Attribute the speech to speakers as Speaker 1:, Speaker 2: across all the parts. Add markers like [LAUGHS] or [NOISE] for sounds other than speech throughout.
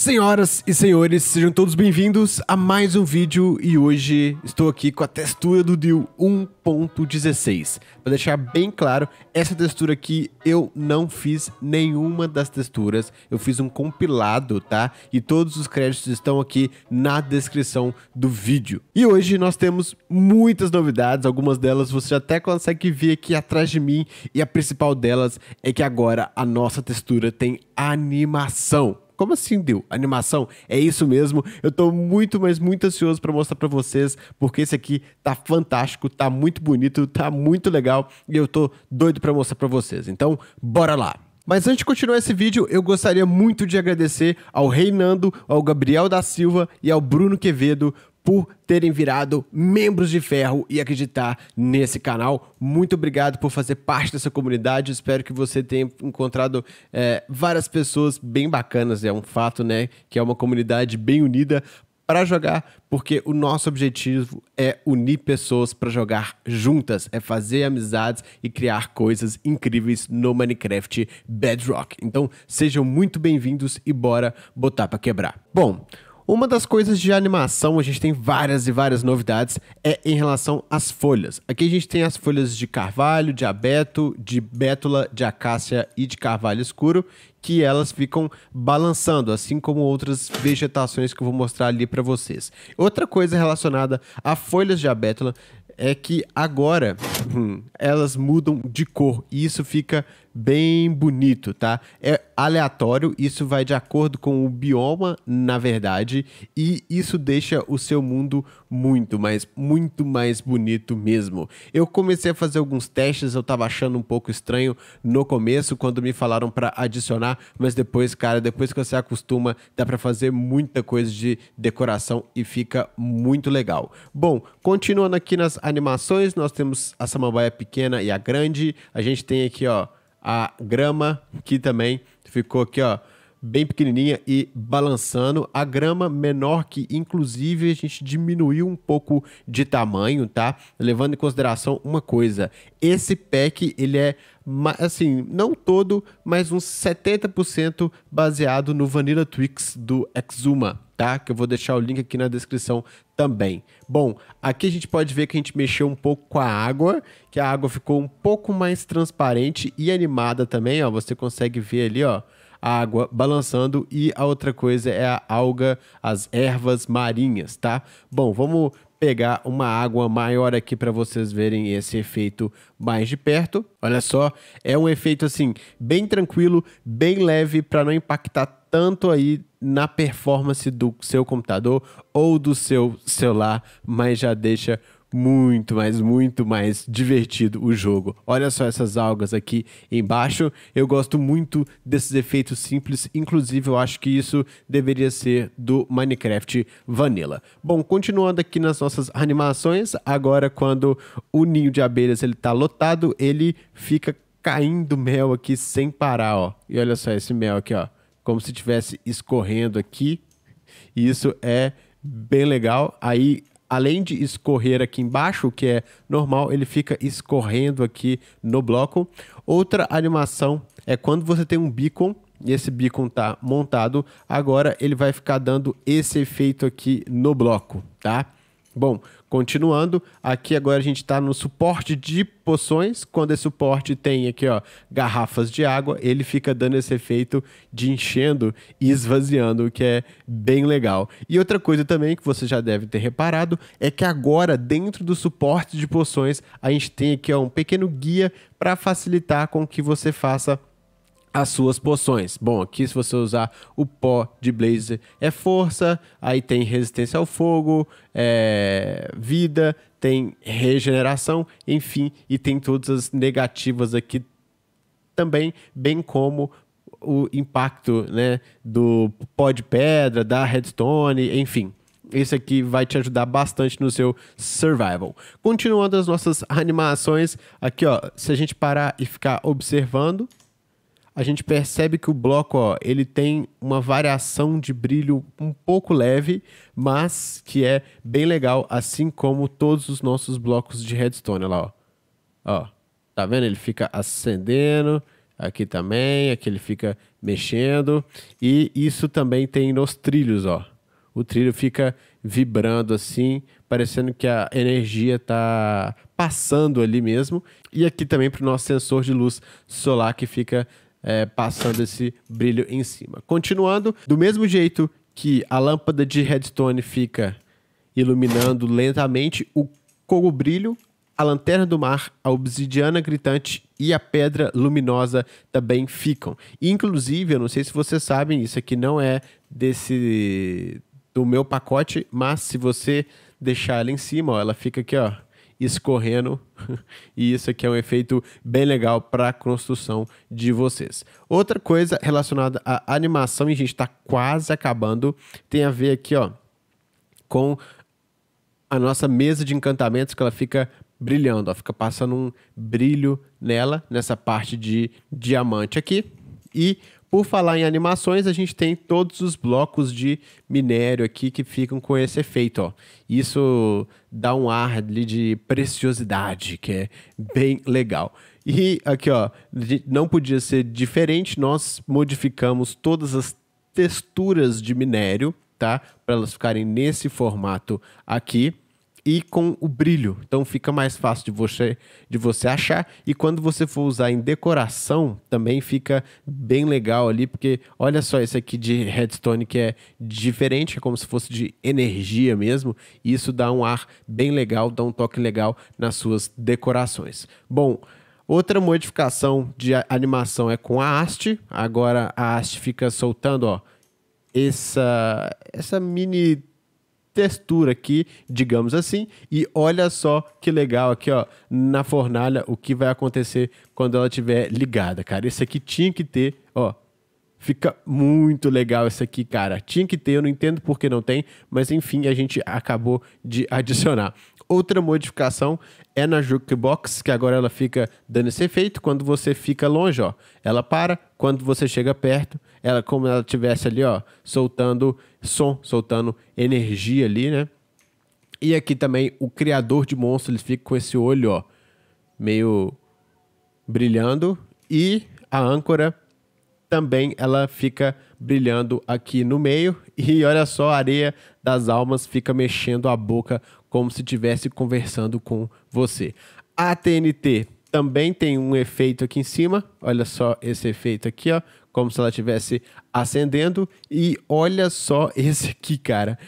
Speaker 1: Senhoras e senhores, sejam todos bem-vindos a mais um vídeo e hoje estou aqui com a textura do Deal 1.16. Para deixar bem claro, essa textura aqui eu não fiz nenhuma das texturas, eu fiz um compilado, tá? E todos os créditos estão aqui na descrição do vídeo. E hoje nós temos muitas novidades, algumas delas você até consegue ver aqui atrás de mim e a principal delas é que agora a nossa textura tem animação. Como assim deu? Animação? É isso mesmo. Eu tô muito, mas muito ansioso para mostrar para vocês, porque esse aqui tá fantástico, tá muito bonito, tá muito legal e eu tô doido para mostrar para vocês. Então, bora lá. Mas antes de continuar esse vídeo, eu gostaria muito de agradecer ao Reinando, ao Gabriel da Silva e ao Bruno Quevedo por terem virado membros de ferro e acreditar nesse canal. Muito obrigado por fazer parte dessa comunidade. Espero que você tenha encontrado é, várias pessoas bem bacanas. É um fato, né? Que é uma comunidade bem unida para jogar, porque o nosso objetivo é unir pessoas para jogar juntas, é fazer amizades e criar coisas incríveis no Minecraft Bedrock. Então, sejam muito bem-vindos e bora botar para quebrar. Bom, uma das coisas de animação, a gente tem várias e várias novidades, é em relação às folhas. Aqui a gente tem as folhas de carvalho, de abeto, de bétula, de acácia e de carvalho escuro, que elas ficam balançando, assim como outras vegetações que eu vou mostrar ali para vocês. Outra coisa relacionada a folhas de abétula é que agora hum, elas mudam de cor e isso fica bem bonito, tá? É aleatório, isso vai de acordo com o bioma, na verdade, e isso deixa o seu mundo muito, mas muito mais bonito mesmo. Eu comecei a fazer alguns testes, eu tava achando um pouco estranho no começo quando me falaram para adicionar, mas depois, cara, depois que você acostuma, dá para fazer muita coisa de decoração e fica muito legal. Bom, continuando aqui nas animações, nós temos a samambaia pequena e a grande. A gente tem aqui, ó, a grama que também ficou aqui, ó, bem pequenininha e balançando. A grama menor que, inclusive, a gente diminuiu um pouco de tamanho, tá? Levando em consideração uma coisa, esse pack, ele é assim, não todo, mas uns 70% baseado no Vanilla Twix do Exuma, tá? Que eu vou deixar o link aqui na descrição também. Bom, aqui a gente pode ver que a gente mexeu um pouco com a água, que a água ficou um pouco mais transparente e animada também, ó. Você consegue ver ali, ó a água balançando e a outra coisa é a alga, as ervas marinhas, tá? Bom, vamos pegar uma água maior aqui para vocês verem esse efeito mais de perto. Olha só, é um efeito assim bem tranquilo, bem leve para não impactar tanto aí na performance do seu computador ou do seu celular, mas já deixa muito, mas muito mais divertido o jogo. Olha só essas algas aqui embaixo. Eu gosto muito desses efeitos simples, inclusive eu acho que isso deveria ser do Minecraft Vanilla. Bom, continuando aqui nas nossas animações, agora quando o ninho de abelhas ele tá lotado, ele fica caindo mel aqui sem parar, ó. E olha só esse mel aqui, ó, como se estivesse escorrendo aqui. E isso é bem legal. Aí além de escorrer aqui embaixo, que é normal, ele fica escorrendo aqui no bloco. Outra animação é quando você tem um beacon e esse beacon está montado, agora ele vai ficar dando esse efeito aqui no bloco, tá? Bom, continuando, aqui agora a gente está no suporte de poções. Quando esse suporte tem aqui, ó, garrafas de água, ele fica dando esse efeito de enchendo e esvaziando, o que é bem legal. E outra coisa também que você já deve ter reparado é que agora, dentro do suporte de poções, a gente tem aqui ó, um pequeno guia para facilitar com que você faça as suas poções. Bom, aqui se você usar o pó de Blaze é força, aí tem resistência ao fogo, é vida, tem regeneração, enfim, e tem todas as negativas aqui também, bem como o impacto né, do pó de pedra, da redstone, enfim. Esse aqui vai te ajudar bastante no seu survival. Continuando as nossas animações, aqui ó, se a gente parar e ficar observando, a gente percebe que o bloco, ó, ele tem uma variação de brilho um pouco leve, mas que é bem legal, assim como todos os nossos blocos de redstone, olha lá, ó. ó. Tá vendo? Ele fica acendendo, aqui também, aqui ele fica mexendo, e isso também tem nos trilhos, ó. O trilho fica vibrando assim, parecendo que a energia tá passando ali mesmo. E aqui também para o nosso sensor de luz solar que fica é, passando esse brilho em cima. Continuando, do mesmo jeito que a lâmpada de redstone fica iluminando lentamente o couro brilho, a lanterna do mar, a obsidiana gritante e a pedra luminosa também ficam. Inclusive, eu não sei se vocês sabem, isso aqui não é desse do meu pacote, mas se você deixar ela em cima, ó, ela fica aqui, ó, escorrendo. [LAUGHS] e isso aqui é um efeito bem legal para a construção de vocês. Outra coisa relacionada à animação, e a gente está quase acabando, tem a ver aqui ó, com a nossa mesa de encantamentos, que ela fica brilhando, ó, fica passando um brilho nela, nessa parte de diamante aqui. E por falar em animações, a gente tem todos os blocos de minério aqui que ficam com esse efeito, ó. Isso dá um ar de preciosidade, que é bem legal. E aqui, ó, não podia ser diferente, nós modificamos todas as texturas de minério, tá? Para elas ficarem nesse formato aqui e com o brilho. Então fica mais fácil de você de você achar e quando você for usar em decoração também fica bem legal ali, porque olha só esse aqui de redstone que é diferente, é como se fosse de energia mesmo, e isso dá um ar bem legal, dá um toque legal nas suas decorações. Bom, Outra modificação de animação é com a haste. Agora a haste fica soltando, ó, essa essa mini textura aqui, digamos assim. E olha só que legal aqui, ó, na fornalha, o que vai acontecer quando ela estiver ligada, cara. Esse aqui tinha que ter, ó, Fica muito legal esse aqui, cara. Tinha que ter, eu não entendo por que não tem, mas enfim, a gente acabou de adicionar. Outra modificação é na Jukebox, que agora ela fica dando esse efeito quando você fica longe, ó. Ela para, quando você chega perto, ela como ela tivesse ali, ó, soltando som, soltando energia ali, né? E aqui também o criador de monstros, ele fica com esse olho, ó, meio brilhando e a âncora também ela fica brilhando aqui no meio [LAUGHS] e olha só a areia das almas fica mexendo a boca como se estivesse conversando com você. A TNT também tem um efeito aqui em cima, olha só esse efeito aqui, ó, como se ela estivesse acendendo. E olha só esse aqui, cara.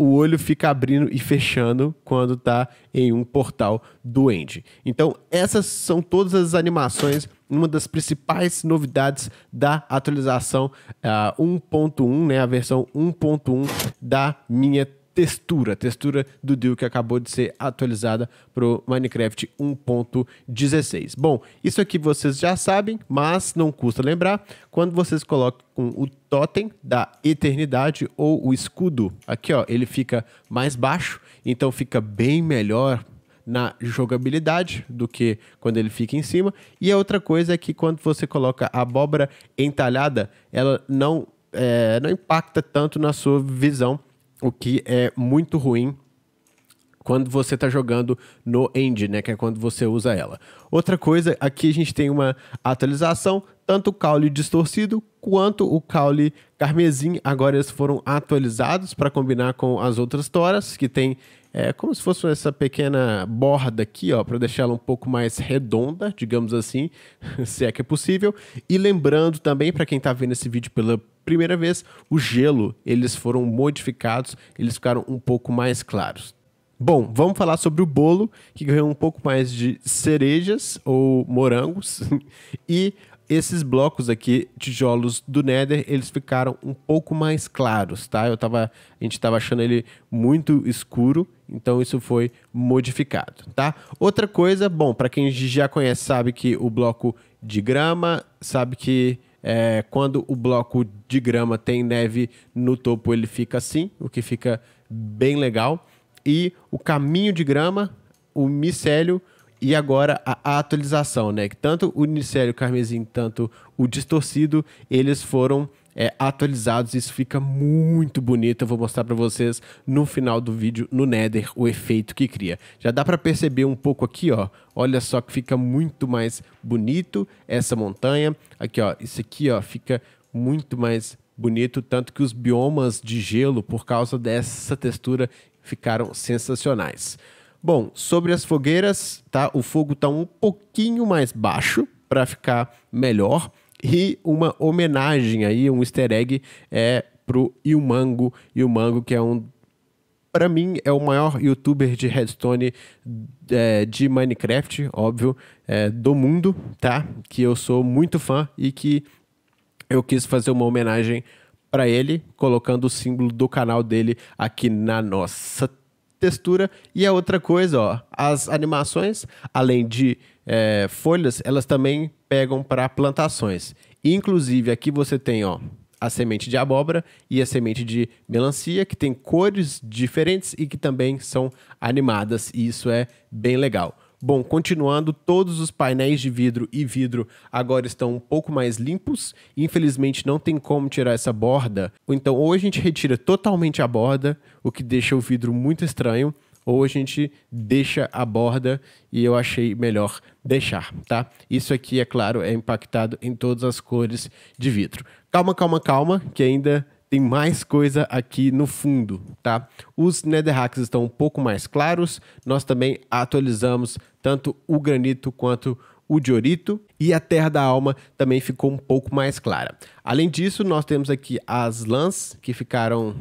Speaker 1: O olho fica abrindo e fechando quando tá em um portal doente. Então, essas são todas as animações, uma das principais novidades da atualização uh, ah, 1.1, né, a versão 1.1 da minha textura, textura do Deal que acabou de ser atualizada para o Minecraft 1.16. Bom, isso aqui vocês já sabem, mas não custa lembrar, quando vocês colocam o totem da eternidade ou o escudo, aqui ó, ele fica mais baixo, então fica bem melhor na jogabilidade do que quando ele fica em cima. E a outra coisa é que quando você coloca a abóbora entalhada, ela não, é, não impacta tanto na sua visão o que é muito ruim quando você está jogando no end, né? Que é quando você usa ela. Outra coisa, aqui a gente tem uma atualização, tanto o caule distorcido quanto o caule carmesim. Agora eles foram atualizados para combinar com as outras toras, que tem é, como se fosse essa pequena borda aqui, ó, para deixar ela um pouco mais redonda, digamos assim, [LAUGHS] se é que é possível. E lembrando também, para quem está vendo esse vídeo pela primeira vez, o gelo, eles foram modificados, eles ficaram um pouco mais claros. Bom, vamos falar sobre o bolo, que ganhou um pouco mais de cerejas ou morangos. [LAUGHS] e esses blocos aqui, tijolos do Nether, eles ficaram um pouco mais claros, tá? Eu tava, a gente estava achando ele muito escuro, então isso foi modificado, tá? Outra coisa, bom, para quem já conhece, sabe que o bloco de grama, sabe que é, quando o bloco de grama tem neve no topo, ele fica assim, o que fica bem legal. E o caminho de grama, o micélio e agora a atualização, né? Que tanto o micélio carmesim, tanto o distorcido, eles foram é, atualizados. Isso fica muito bonito. Eu vou mostrar para vocês no final do vídeo, no Nether, o efeito que cria. Já dá para perceber um pouco aqui, ó. Olha só que fica muito mais bonito essa montanha. Aqui, ó. Isso aqui, ó, fica muito mais bonito, tanto que os biomas de gelo, por causa dessa textura, ficaram sensacionais. Bom, sobre as fogueiras, tá? O fogo está um pouquinho mais baixo para ficar melhor. E uma homenagem aí, um easter egg, é pro Ilmango. Ilmango, que é um. Para mim, é o maior youtuber de redstone é, de Minecraft, óbvio, é, do mundo, tá? Que eu sou muito fã e que eu quis fazer uma homenagem para ele, colocando o símbolo do canal dele aqui na nossa textura. E a outra coisa, ó, as animações, além de é, folhas, elas também pegam para plantações. Inclusive, aqui você tem ó, a semente de abóbora e a semente de melancia, que tem cores diferentes e que também são animadas, e isso é bem legal. Bom, continuando, todos os painéis de vidro e vidro agora estão um pouco mais limpos. Infelizmente, não tem como tirar essa borda. Então, ou a gente retira totalmente a borda, o que deixa o vidro muito estranho, ou a gente deixa a borda e eu achei melhor deixar, tá? Isso aqui, é claro, é impactado em todas as cores de vidro. Calma, calma, calma, que ainda tem mais coisa aqui no fundo, tá? Os netherracks estão um pouco mais claros, nós também atualizamos tanto o granito quanto o diorito e a terra da alma também ficou um pouco mais clara. Além disso, nós temos aqui as lãs que ficaram...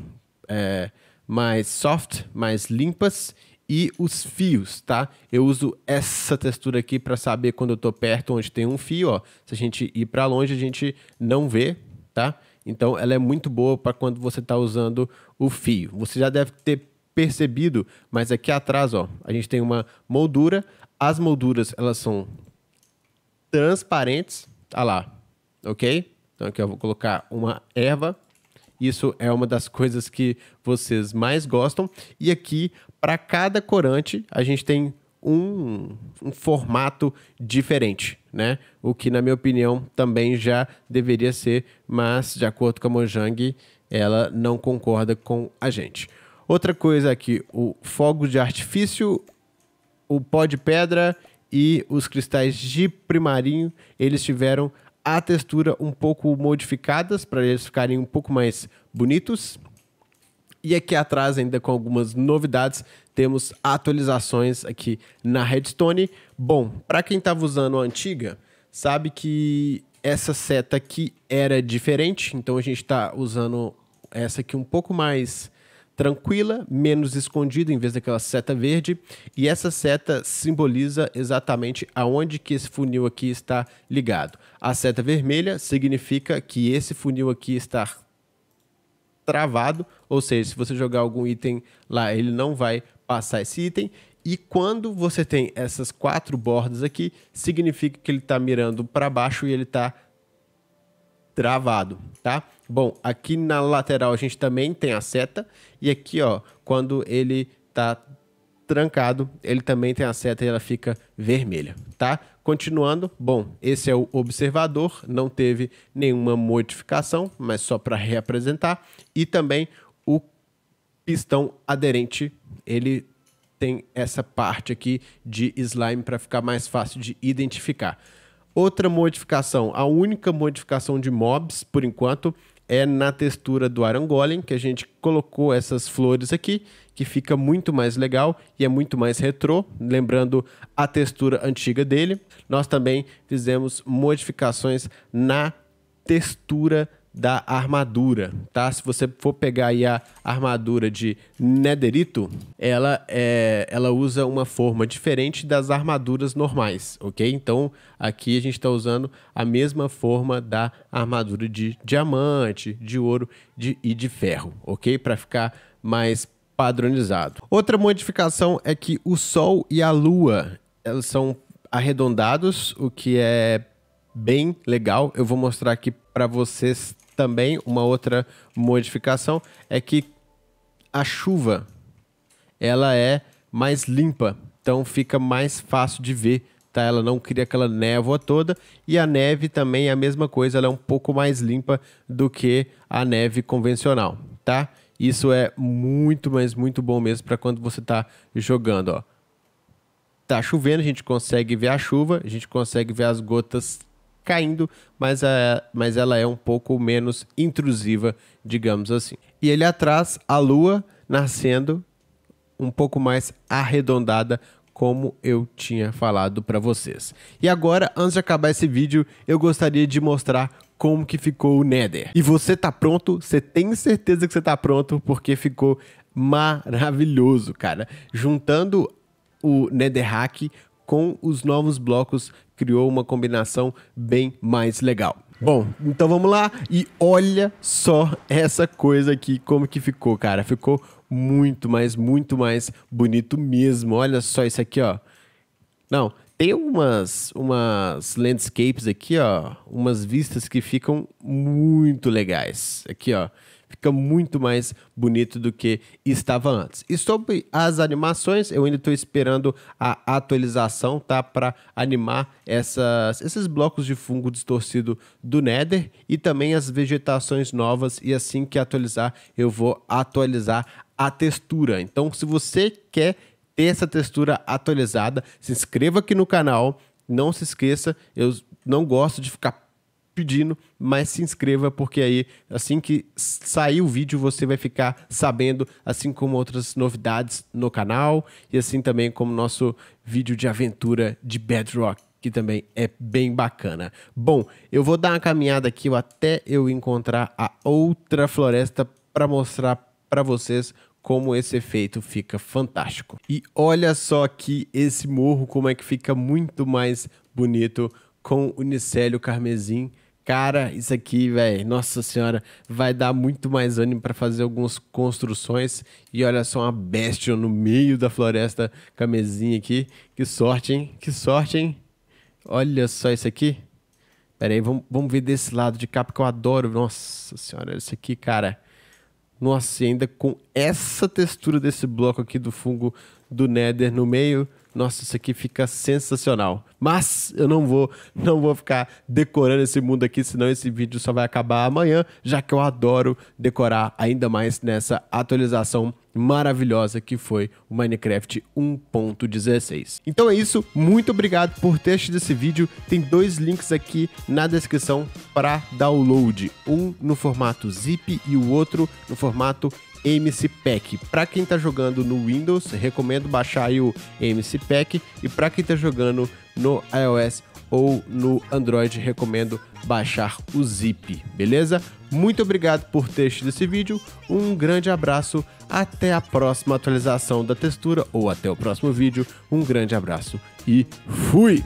Speaker 1: É mais soft, mais limpas e os fios, tá? Eu uso essa textura aqui para saber quando eu tô perto onde tem um fio, ó. Se a gente ir para longe, a gente não vê, tá? Então ela é muito boa para quando você tá usando o fio. Você já deve ter percebido, mas aqui atrás, ó, a gente tem uma moldura. As molduras, elas são transparentes. Ah lá, ok? Então aqui eu vou colocar uma erva isso é uma das coisas que vocês mais gostam. E aqui, para cada corante, a gente tem um, um, formato diferente, né? O que, na minha opinião, também já deveria ser, mas, de acordo com a Mojang, ela não concorda com a gente. Outra coisa aqui, o fogo de artifício, o pó de pedra e os cristais de primarinho, eles tiveram a textura um pouco modificadas para eles ficarem um pouco mais bonitos. E aqui atrás, ainda com algumas novidades, temos atualizações aqui na Redstone. Bom, para quem estava usando a antiga, sabe que essa seta aqui era diferente, então a gente está usando essa aqui um pouco mais tranquila, menos escondida, em vez daquela seta verde. E essa seta simboliza exatamente aonde que esse funil aqui está ligado. A seta vermelha significa que esse funil aqui está travado, ou seja, se você jogar algum item lá, ele não vai passar esse item. E quando você tem essas quatro bordas aqui, significa que ele está mirando para baixo e ele está travado, tá? Bom, aqui na lateral a gente também tem a seta e aqui, ó, quando ele tá trancado, ele também tem a seta e ela fica vermelha, tá? Continuando, bom, esse é o observador, não teve nenhuma modificação, mas só para reapresentar e também o pistão aderente, ele tem essa parte aqui de slime para ficar mais fácil de identificar. Outra modificação, a única modificação de mobs, por enquanto, é na textura do Iron Golem, que a gente colocou essas flores aqui, que fica muito mais legal e é muito mais retrô, lembrando a textura antiga dele. Nós também fizemos modificações na textura da armadura, tá? Se você for pegar aí a armadura de Nederito, ela, é, ela usa uma forma diferente das armaduras normais, ok? Então aqui a gente está usando a mesma forma da armadura de diamante, de ouro de, e de ferro, ok? Para ficar mais padronizado. Outra modificação é que o Sol e a Lua elas são arredondados, o que é bem legal. Eu vou mostrar aqui para vocês também uma outra modificação é que a chuva ela é mais limpa, então fica mais fácil de ver, tá? Ela não cria aquela névoa toda e a neve também é a mesma coisa, ela é um pouco mais limpa do que a neve convencional, tá? Isso é muito, mas muito bom mesmo para quando você está jogando, ó. Tá chovendo, a gente consegue ver a chuva, a gente consegue ver as gotas caindo, mas, a, é, mas ela é um pouco menos intrusiva, digamos assim. E ele atrás, a lua nascendo um pouco mais arredondada, como eu tinha falado para vocês. E agora, antes de acabar esse vídeo, eu gostaria de mostrar como que ficou o Nether. E você tá pronto? Você tem certeza que você tá pronto porque ficou maravilhoso, cara. Juntando o Netherrack com os novos blocos criou uma combinação bem mais legal. Bom, então vamos lá e olha só essa coisa aqui, como que ficou, cara. Ficou muito mais, muito mais bonito mesmo. Olha só isso aqui, ó. Não, tem umas, umas landscapes aqui, ó, umas vistas que ficam muito legais. Aqui, ó fica muito mais bonito do que estava antes. E sobre as animações, eu ainda estou esperando a atualização, tá? Para animar essas, esses blocos de fungo distorcido do Nether e também as vegetações novas. E assim que atualizar, eu vou atualizar a textura. Então, se você quer ter essa textura atualizada, se inscreva aqui no canal. Não se esqueça, eu não gosto de ficar pedindo, mas se inscreva, porque aí, assim que sair o vídeo, você vai ficar sabendo, assim como outras novidades no canal, e assim também como nosso vídeo de aventura de Bedrock, que também é bem bacana. Bom, eu vou dar uma caminhada aqui até eu encontrar a outra floresta para mostrar para vocês como esse efeito fica fantástico. E olha só aqui esse morro, como é que fica muito mais bonito com o Nicélio Carmesim cara, isso aqui, velho, nossa senhora, vai dar muito mais ânimo para fazer algumas construções. E olha só uma bestia no meio da floresta com a mesinha aqui. Que sorte, hein? Que sorte, hein? Olha só isso aqui. Pera aí, vamos, ver desse lado de cá, porque eu adoro. Nossa senhora, isso aqui, cara. Nossa, ainda com essa textura desse bloco aqui do fungo do Nether no meio. Nossa, isso aqui fica sensacional. Mas eu não vou, não vou ficar decorando esse mundo aqui, senão esse vídeo só vai acabar amanhã, já que eu adoro decorar ainda mais nessa atualização maravilhosa que foi o Minecraft 1.16. Então é isso, muito obrigado por ter assistido esse vídeo. Tem dois links aqui na descrição para download, um no formato zip e o outro no formato MC Pack. Para quem está jogando no Windows, recomendo baixar o MC Pack e para quem está jogando no iOS ou no Android, recomendo baixar o Zip, beleza? Muito obrigado por ter assistido esse vídeo, um grande abraço, até a próxima atualização da textura ou até o próximo vídeo, um grande abraço e fui!